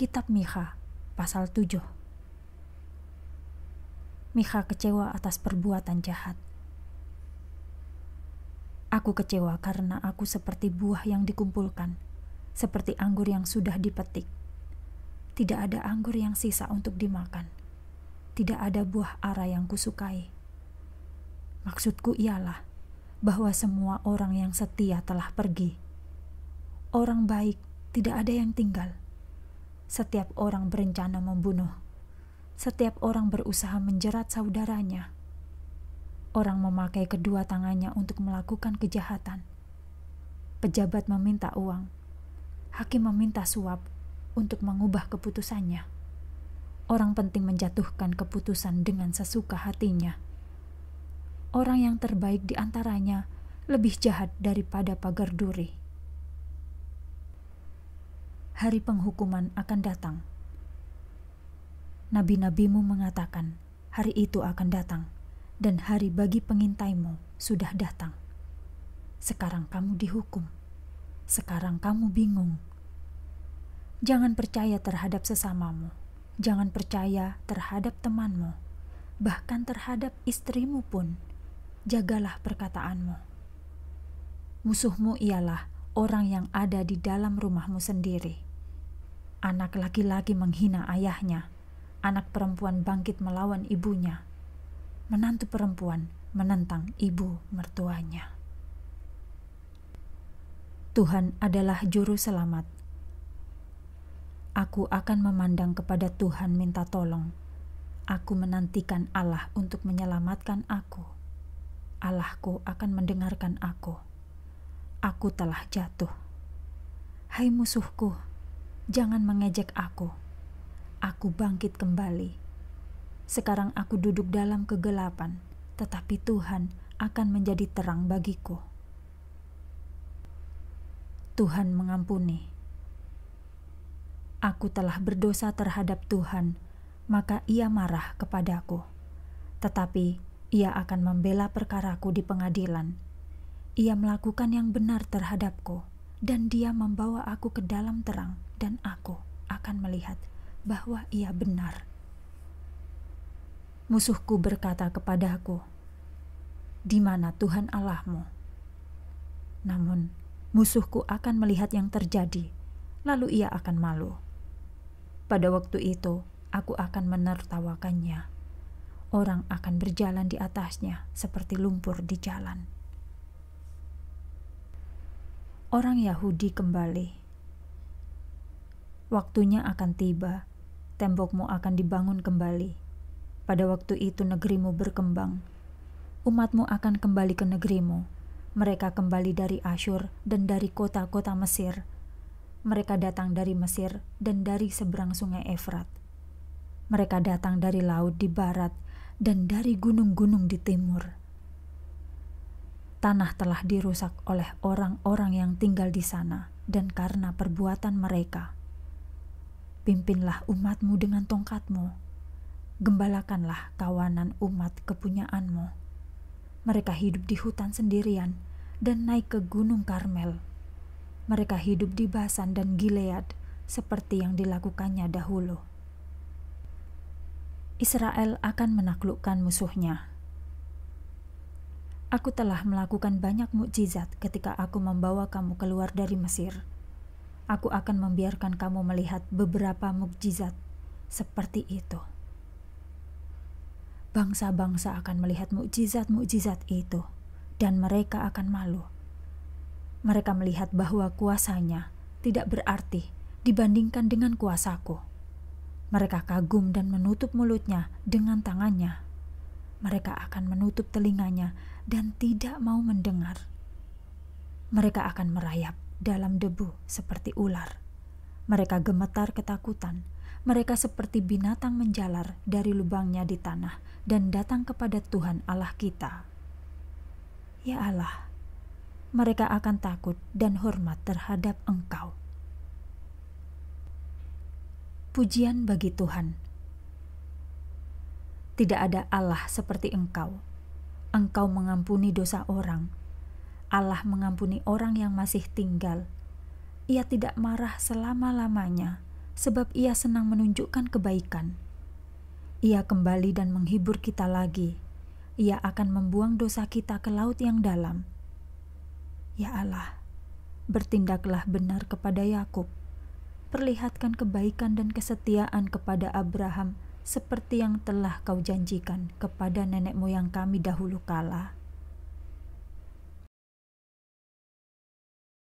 Kitab Mika pasal 7. Mika kecewa atas perbuatan jahat. Aku kecewa karena aku seperti buah yang dikumpulkan, seperti anggur yang sudah dipetik. Tidak ada anggur yang sisa untuk dimakan. Tidak ada buah ara yang kusukai. Maksudku ialah bahwa semua orang yang setia telah pergi. Orang baik tidak ada yang tinggal setiap orang berencana membunuh. Setiap orang berusaha menjerat saudaranya. Orang memakai kedua tangannya untuk melakukan kejahatan. Pejabat meminta uang. Hakim meminta suap untuk mengubah keputusannya. Orang penting menjatuhkan keputusan dengan sesuka hatinya. Orang yang terbaik di antaranya lebih jahat daripada pagar duri hari penghukuman akan datang. Nabi-nabimu mengatakan, hari itu akan datang, dan hari bagi pengintaimu sudah datang. Sekarang kamu dihukum. Sekarang kamu bingung. Jangan percaya terhadap sesamamu. Jangan percaya terhadap temanmu. Bahkan terhadap istrimu pun. Jagalah perkataanmu. Musuhmu ialah orang yang ada di dalam rumahmu sendiri Anak laki-laki menghina ayahnya. Anak perempuan bangkit melawan ibunya. Menantu perempuan menentang ibu mertuanya. Tuhan adalah juru selamat. Aku akan memandang kepada Tuhan minta tolong. Aku menantikan Allah untuk menyelamatkan aku. Allahku akan mendengarkan aku. Aku telah jatuh. Hai musuhku, Jangan mengejek aku. Aku bangkit kembali. Sekarang aku duduk dalam kegelapan, tetapi Tuhan akan menjadi terang bagiku. Tuhan mengampuni. Aku telah berdosa terhadap Tuhan, maka Ia marah kepadaku. Tetapi Ia akan membela perkaraku di pengadilan. Ia melakukan yang benar terhadapku, dan Dia membawa aku ke dalam terang dan aku akan melihat bahwa ia benar. Musuhku berkata kepadaku, "Di mana Tuhan Allahmu?" Namun, musuhku akan melihat yang terjadi, lalu ia akan malu. Pada waktu itu, aku akan menertawakannya. Orang akan berjalan di atasnya seperti lumpur di jalan. Orang Yahudi kembali Waktunya akan tiba, tembokmu akan dibangun kembali. Pada waktu itu negerimu berkembang. Umatmu akan kembali ke negerimu. Mereka kembali dari Asyur dan dari kota-kota Mesir. Mereka datang dari Mesir dan dari seberang sungai Efrat. Mereka datang dari laut di barat dan dari gunung-gunung di timur. Tanah telah dirusak oleh orang-orang yang tinggal di sana dan karena perbuatan mereka. Pimpinlah umatmu dengan tongkatmu. Gembalakanlah kawanan umat kepunyaanmu. Mereka hidup di hutan sendirian dan naik ke Gunung Karmel. Mereka hidup di Basan dan Gilead seperti yang dilakukannya dahulu. Israel akan menaklukkan musuhnya. Aku telah melakukan banyak mukjizat ketika aku membawa kamu keluar dari Mesir aku akan membiarkan kamu melihat beberapa mukjizat seperti itu. Bangsa-bangsa akan melihat mukjizat-mukjizat itu, dan mereka akan malu. Mereka melihat bahwa kuasanya tidak berarti dibandingkan dengan kuasaku. Mereka kagum dan menutup mulutnya dengan tangannya. Mereka akan menutup telinganya dan tidak mau mendengar. Mereka akan merayap dalam debu seperti ular. Mereka gemetar ketakutan. Mereka seperti binatang menjalar dari lubangnya di tanah dan datang kepada Tuhan Allah kita. Ya Allah, mereka akan takut dan hormat terhadap Engkau. Pujian bagi Tuhan. Tidak ada Allah seperti Engkau. Engkau mengampuni dosa orang Allah mengampuni orang yang masih tinggal. Ia tidak marah selama-lamanya, sebab ia senang menunjukkan kebaikan. Ia kembali dan menghibur kita lagi. Ia akan membuang dosa kita ke laut yang dalam. Ya Allah, bertindaklah benar kepada Yakub. Perlihatkan kebaikan dan kesetiaan kepada Abraham seperti yang telah kau janjikan kepada nenek moyang kami dahulu kala.